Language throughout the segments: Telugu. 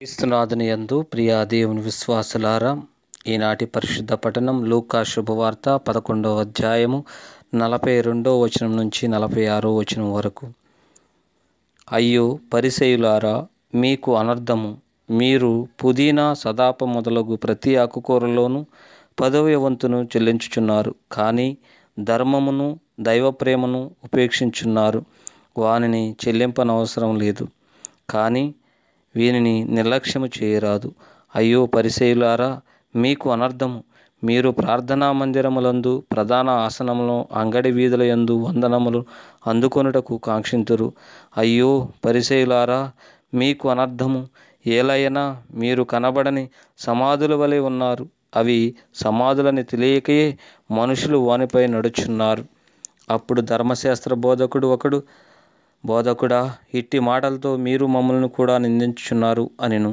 క్రీస్తునాథుని యందు ప్రియా దేవుని విశ్వాసులారా ఈనాటి పరిశుద్ధ పఠనం లూకా శుభవార్త పదకొండవ అధ్యాయము నలభై రెండో వచనం నుంచి నలభై ఆరో వచనం వరకు అయ్యో పరిసేయులారా మీకు అనర్థము మీరు పుదీనా సదాప మొదలగు ప్రతి ఆకుకూరలోనూ పదవి వంతును చెల్లించుచున్నారు కానీ ధర్మమును దైవప్రేమను ఉపేక్షించున్నారు వానిని చెల్లింపనవసరం లేదు కానీ వీనిని నిర్లక్ష్యము చేయరాదు అయ్యో పరిసేయులారా మీకు అనర్థము మీరు ప్రార్థనా మందిరములందు ప్రధాన ఆసనములో అంగడి వీధుల యందు వందనములు అందుకొనుటకు కాంక్షింతురు అయ్యో పరిసేయులారా మీకు అనర్థము ఏలైనా మీరు కనబడని సమాధుల వలె ఉన్నారు అవి సమాధులని తెలియకయే మనుషులు వానిపై నడుచున్నారు అప్పుడు ధర్మశాస్త్ర బోధకుడు ఒకడు బోధకుడా ఇట్టి మాటలతో మీరు మమ్మల్ని కూడా నిందించున్నారు అనిను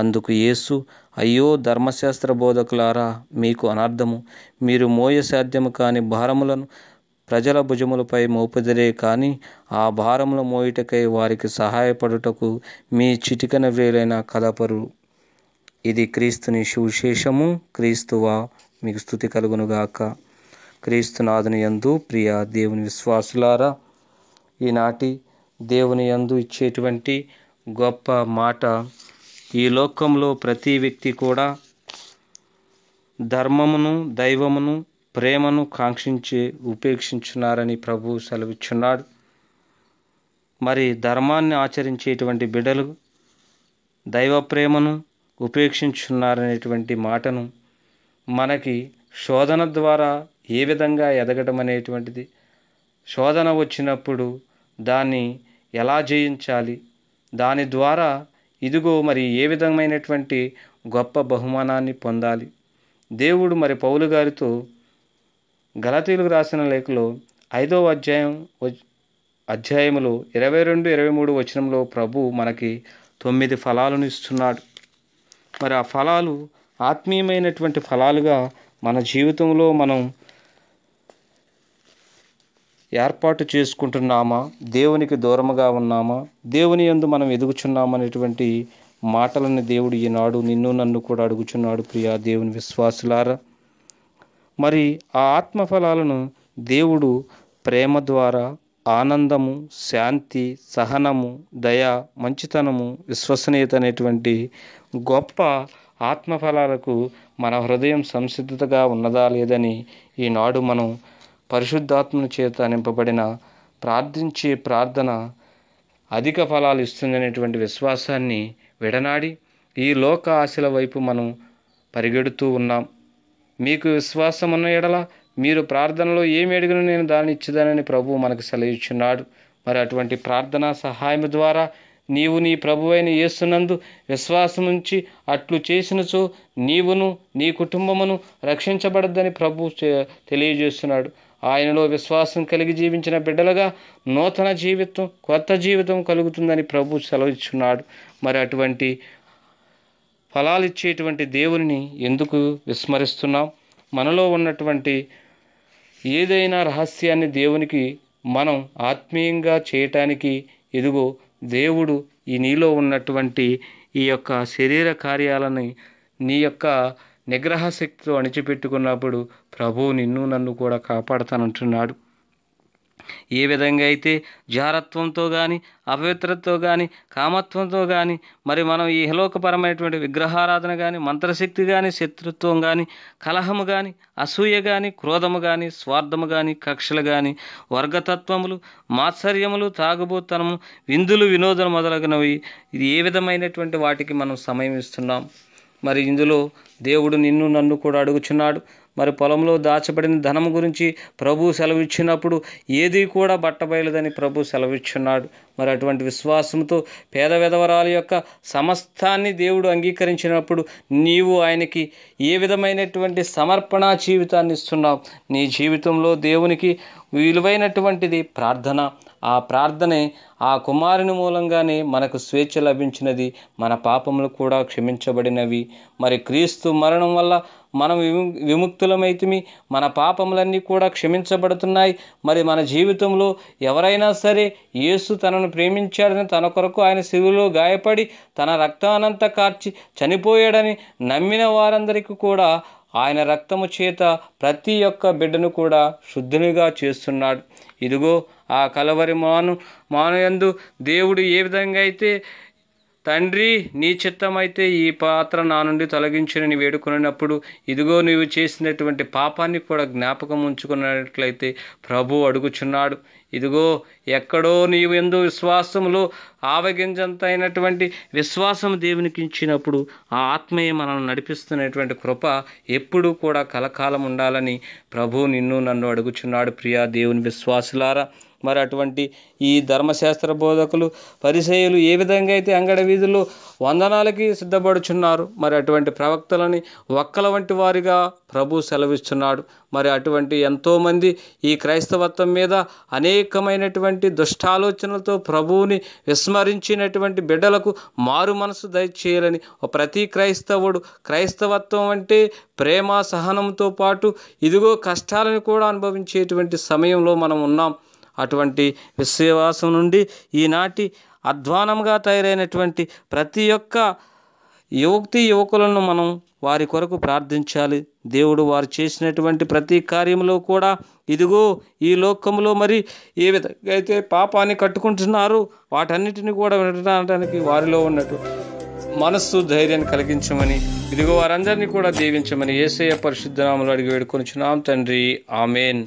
అందుకు యేసు అయ్యో ధర్మశాస్త్ర బోధకులారా మీకు అనర్థము మీరు మోయ సాధ్యము కాని భారములను ప్రజల భుజములపై మోపుదరే కానీ ఆ భారములు మోయుటకై వారికి సహాయపడుటకు మీ చిటికన వేలైన కలపరు ఇది క్రీస్తుని సువిశేషము క్రీస్తువా మీకు స్థుతి కలుగునుగాక క్రీస్తునాథుని యందు ప్రియ దేవుని విశ్వాసులారా ఈనాటి దేవుని యందు ఇచ్చేటువంటి గొప్ప మాట ఈ లోకంలో ప్రతి వ్యక్తి కూడా ధర్మమును దైవమును ప్రేమను కాంక్షించి ఉపేక్షించున్నారని ప్రభు సెలవిచ్చున్నాడు మరి ధర్మాన్ని ఆచరించేటువంటి బిడలు దైవ ప్రేమను ఉపేక్షించున్నారనేటువంటి మాటను మనకి శోధన ద్వారా ఏ విధంగా ఎదగడం అనేటువంటిది శోధన వచ్చినప్పుడు దాన్ని ఎలా జయించాలి దాని ద్వారా ఇదిగో మరి ఏ విధమైనటువంటి గొప్ప బహుమానాన్ని పొందాలి దేవుడు మరి పౌలు గారితో గలతీలు రాసిన లేఖలో ఐదవ అధ్యాయం అధ్యాయములో ఇరవై రెండు ఇరవై మూడు వచనంలో ప్రభు మనకి తొమ్మిది ఫలాలను ఇస్తున్నాడు మరి ఆ ఫలాలు ఆత్మీయమైనటువంటి ఫలాలుగా మన జీవితంలో మనం ఏర్పాటు చేసుకుంటున్నామా దేవునికి దూరముగా ఉన్నామా దేవుని యందు మనం ఎదుగుచున్నామనేటువంటి మాటలను దేవుడు ఈనాడు నిన్ను నన్ను కూడా అడుగుచున్నాడు ప్రియా దేవుని విశ్వాసులారా మరి ఆ ఆత్మఫలాలను దేవుడు ప్రేమ ద్వారా ఆనందము శాంతి సహనము దయ మంచితనము విశ్వసనీయత అనేటువంటి గొప్ప ఆత్మఫలాలకు మన హృదయం సంసిద్ధతగా ఉన్నదా లేదని ఈనాడు మనం పరిశుద్ధాత్మను చేత నింపబడిన ప్రార్థించే ప్రార్థన అధిక ఫలాలు ఇస్తుందనేటువంటి విశ్వాసాన్ని విడనాడి ఈ లోక ఆశల వైపు మనం పరిగెడుతూ ఉన్నాం మీకు విశ్వాసం ఉన్న ఎడల మీరు ప్రార్థనలో ఏమి అడిగిన నేను దాన్ని ఇచ్చేదానని ప్రభువు మనకు సెలవిచ్చున్నాడు మరి అటువంటి ప్రార్థనా సహాయం ద్వారా నీవు నీ ప్రభువైన చేస్తున్నందు విశ్వాసం ఉంచి అట్లు చేసినచో నీవును నీ కుటుంబమును రక్షించబడద్దని ప్రభు తెలియజేస్తున్నాడు ఆయనలో విశ్వాసం కలిగి జీవించిన బిడ్డలుగా నూతన జీవితం కొత్త జీవితం కలుగుతుందని ప్రభు సెలవిచ్చున్నాడు మరి అటువంటి ఫలాలు ఇచ్చేటువంటి దేవుని ఎందుకు విస్మరిస్తున్నాం మనలో ఉన్నటువంటి ఏదైనా రహస్యాన్ని దేవునికి మనం ఆత్మీయంగా చేయటానికి ఎదుగో దేవుడు ఈ నీలో ఉన్నటువంటి ఈ యొక్క శరీర కార్యాలని నీ యొక్క నిగ్రహ శక్తితో అణిచిపెట్టుకున్నప్పుడు ప్రభు నిన్ను నన్ను కూడా కాపాడుతానంటున్నాడు ఏ విధంగా అయితే జారత్వంతో కానీ అపవిత్రతో కానీ కామత్వంతో కానీ మరి మనం ఈ హలోకపరమైనటువంటి విగ్రహారాధన కానీ మంత్రశక్తి కానీ శత్రుత్వం కానీ కలహము కానీ అసూయ కానీ క్రోధము కానీ స్వార్థము కానీ కక్షలు కానీ వర్గతత్వములు మాత్సర్యములు తాగుబోతనము విందులు వినోదం మొదలగునవి ఇది ఏ విధమైనటువంటి వాటికి మనం సమయం ఇస్తున్నాం మరి ఇందులో దేవుడు నిన్ను నన్ను కూడా అడుగుచున్నాడు మరి పొలంలో దాచబడిన ధనం గురించి ప్రభు సెలవిచ్చినప్పుడు ఏది కూడా బట్టబయలదని ప్రభు సెలవిచ్చున్నాడు మరి అటువంటి విశ్వాసంతో పేద విధవరాల యొక్క సమస్తాన్ని దేవుడు అంగీకరించినప్పుడు నీవు ఆయనకి ఏ విధమైనటువంటి సమర్పణ జీవితాన్ని ఇస్తున్నావు నీ జీవితంలో దేవునికి విలువైనటువంటిది ప్రార్థన ఆ ప్రార్థనే ఆ కుమారుని మూలంగానే మనకు స్వేచ్ఛ లభించినది మన పాపములు కూడా క్షమించబడినవి మరి క్రీస్తు మరణం వల్ల మనం విముక్తులమైతిమి మన పాపములన్నీ కూడా క్షమించబడుతున్నాయి మరి మన జీవితంలో ఎవరైనా సరే యేసు తనను ప్రేమించాడని తన కొరకు ఆయన శివులో గాయపడి తన రక్తానంత కార్చి చనిపోయాడని నమ్మిన వారందరికీ కూడా ఆయన రక్తము చేత ప్రతి ఒక్క బిడ్డను కూడా శుద్ధునిగా చేస్తున్నాడు ఇదిగో ఆ కలవరి మాను మానయందు దేవుడు ఏ విధంగా అయితే తండ్రి నీ చిత్తమైతే ఈ పాత్ర నా నుండి తొలగించునని వేడుకున్నప్పుడు ఇదిగో నీవు చేసినటువంటి పాపాన్ని కూడా జ్ఞాపకం ఉంచుకున్నట్లయితే ప్రభు అడుగుచున్నాడు ఇదిగో ఎక్కడో నీవు ఎందు విశ్వాసములు ఆవగింజంత అయినటువంటి విశ్వాసం దేవునికి ఇచ్చినప్పుడు ఆ ఆత్మయే మనల్ని నడిపిస్తున్నటువంటి కృప ఎప్పుడూ కూడా కలకాలం ఉండాలని ప్రభు నిన్ను నన్ను అడుగుచున్నాడు ప్రియా దేవుని విశ్వాసులారా మరి అటువంటి ఈ ధర్మశాస్త్ర బోధకులు పరిచయులు ఏ విధంగా అయితే అంగడ వీధులు వందనాలకి సిద్ధపడుచున్నారు మరి అటువంటి ప్రవక్తలని ఒక్కల వంటి వారిగా ప్రభు సెలవిస్తున్నాడు మరి అటువంటి ఎంతోమంది ఈ క్రైస్తవత్వం మీద అనేకమైనటువంటి దుష్టాలోచనలతో ప్రభువుని విస్మరించినటువంటి బిడ్డలకు మారు మనసు దయచేయాలని ప్రతి క్రైస్తవుడు క్రైస్తవత్వం అంటే ప్రేమ సహనంతో పాటు ఇదిగో కష్టాలను కూడా అనుభవించేటువంటి సమయంలో మనం ఉన్నాం అటువంటి విశ్వవాసం నుండి ఈనాటి అధ్వానంగా తయారైనటువంటి ప్రతి ఒక్క యువతి యువకులను మనం వారి కొరకు ప్రార్థించాలి దేవుడు వారు చేసినటువంటి ప్రతి కార్యంలో కూడా ఇదిగో ఈ లోకంలో మరి ఏ విధంగా అయితే పాపాన్ని కట్టుకుంటున్నారు వాటన్నిటిని కూడా వినడానికి వారిలో ఉన్నట్టు మనస్సు ధైర్యాన్ని కలిగించమని ఇదిగో వారందరినీ కూడా దీవించమని ఏసయ పరిశుద్ధనామలు అడిగి వేడుకొని చున్నాం తండ్రి ఆమెన్